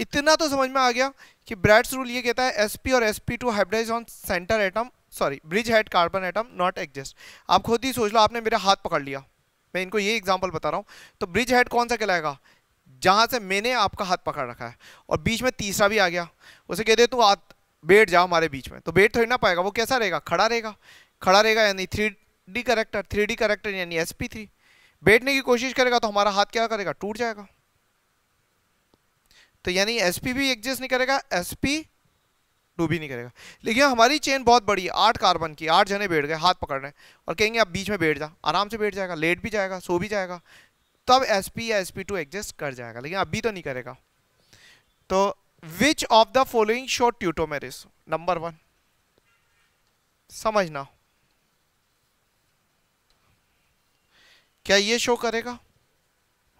इतना तो समझ में आ गया कि ब्रैड्स रूल ये कहता है एस और S P two hybridize on centre atom sorry bridge head carbon atom not exist आप खुद ही सोच लो आपने मेरा हाथ पकड़ लिया मैं इनको ये एग्जाम्पल बता रहा हूँ तो ब्रिज हेड कौन सा कहलाएगा जहाँ से मैंने आपका हाथ पकड़ रखा है और बीच में तीसरा भी आ गया उसे कहते तू हाथ बैठ जाओ हमारे बीच में तो बैठ थोड़ी ना पाएगा वो कैसा रहेगा खड़ा रहेगा खड़ा रहेगा यानी three D character three D character यानी एस पी थ्री बैठने की कोशिश करेगा तो हमारा हाथ क्या करेगा टूट जाएगा तो यानी एस भी एग्जिस्ट नहीं करेगा एस टू भी नहीं करेगा लेकिन हमारी चेन बहुत बड़ी है आठ कार्बन की आठ जने बैठ गए हाथ पकड़ रहे और कहेंगे आप बीच में बैठ जा आराम से बैठ जाएगा लेट भी जाएगा सो भी जाएगा तब तो एस या एस टू एग्जिस्ट कर जाएगा लेकिन अभी तो नहीं करेगा तो which of the following tauto tautomerism number one समझना क्या ये शो करेगा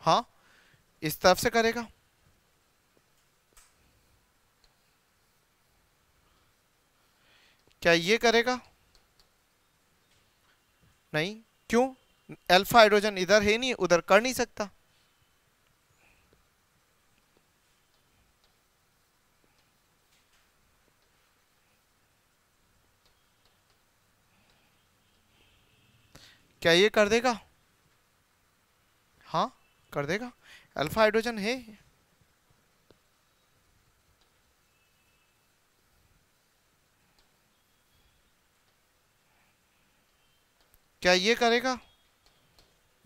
हाँ इस तरफ से करेगा क्या ये करेगा नहीं क्यों अल्फा हाइड्रोजन इधर है नहीं उधर कर नहीं सकता क्या ये कर देगा हाँ कर देगा अल्फा हाइड्रोजन है क्या ये करेगा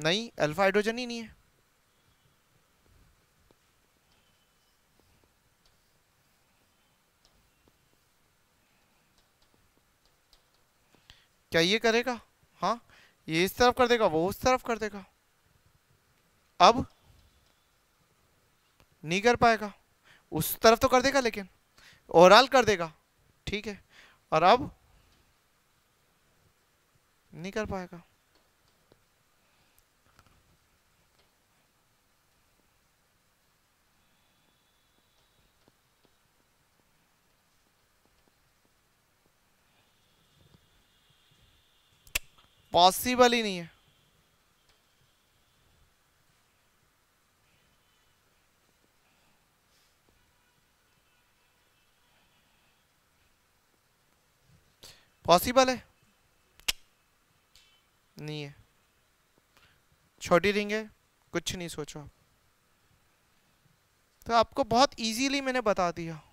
नहीं अल्फा हाइड्रोजन ही नहीं है क्या ये करेगा हाँ ये इस तरफ कर देगा वो उस तरफ कर देगा अब नहीं कर पाएगा उस तरफ तो कर देगा लेकिन ओवरऑल कर देगा ठीक है और अब नहीं कर पाएगा पॉसिबल ही नहीं है पॉसिबल है नहीं है छोटी रिंग है कुछ नहीं सोचो तो आपको बहुत इजीली मैंने बता दिया